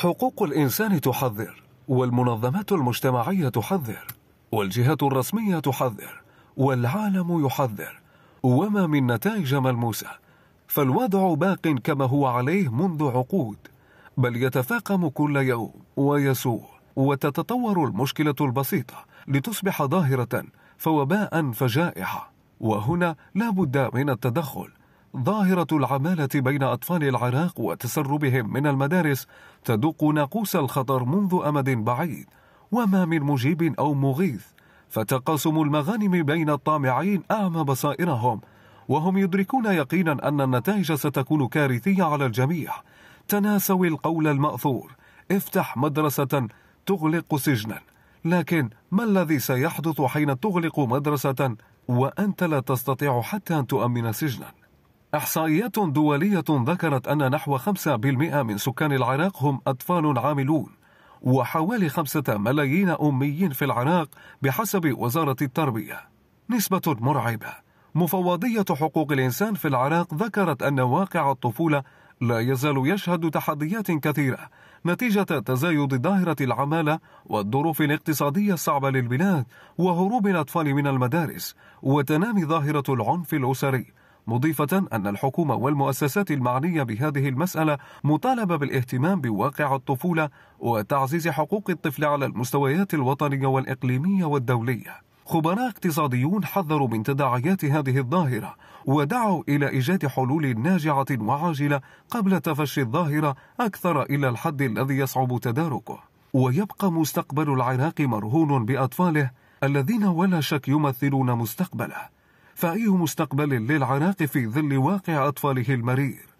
حقوق الإنسان تحذر والمنظمات المجتمعية تحذر والجهة الرسمية تحذر والعالم يحذر وما من نتائج ملموسة فالوضع باق كما هو عليه منذ عقود بل يتفاقم كل يوم ويسوء وتتطور المشكلة البسيطة لتصبح ظاهرة فوباء فجائحة وهنا لا بد من التدخل ظاهرة العمالة بين أطفال العراق وتسربهم من المدارس تدق ناقوس الخطر منذ أمد بعيد وما من مجيب أو مغيث فتقاسم المغانم بين الطامعين أعمى بصائرهم وهم يدركون يقينا أن النتائج ستكون كارثية على الجميع تناسوا القول المأثور افتح مدرسة تغلق سجنا لكن ما الذي سيحدث حين تغلق مدرسة وأنت لا تستطيع حتى أن تؤمن سجنا إحصائيات دولية ذكرت أن نحو 5% من سكان العراق هم أطفال عاملون وحوالي 5 ملايين أمي في العراق بحسب وزارة التربية نسبة مرعبة مفوضية حقوق الإنسان في العراق ذكرت أن واقع الطفولة لا يزال يشهد تحديات كثيرة نتيجة تزايد ظاهرة العمالة والظروف الاقتصادية الصعبة للبلاد وهروب الأطفال من المدارس وتنامي ظاهرة العنف الأسري مضيفة أن الحكومة والمؤسسات المعنية بهذه المسألة مطالبة بالاهتمام بواقع الطفولة وتعزيز حقوق الطفل على المستويات الوطنية والإقليمية والدولية. خبراء اقتصاديون حذروا من تداعيات هذه الظاهرة ودعوا إلى إيجاد حلول ناجعة وعاجلة قبل تفشي الظاهرة أكثر إلى الحد الذي يصعب تداركه. ويبقى مستقبل العراق مرهون بأطفاله الذين ولا شك يمثلون مستقبله فأي مستقبل للعراق في ظل واقع أطفاله المرير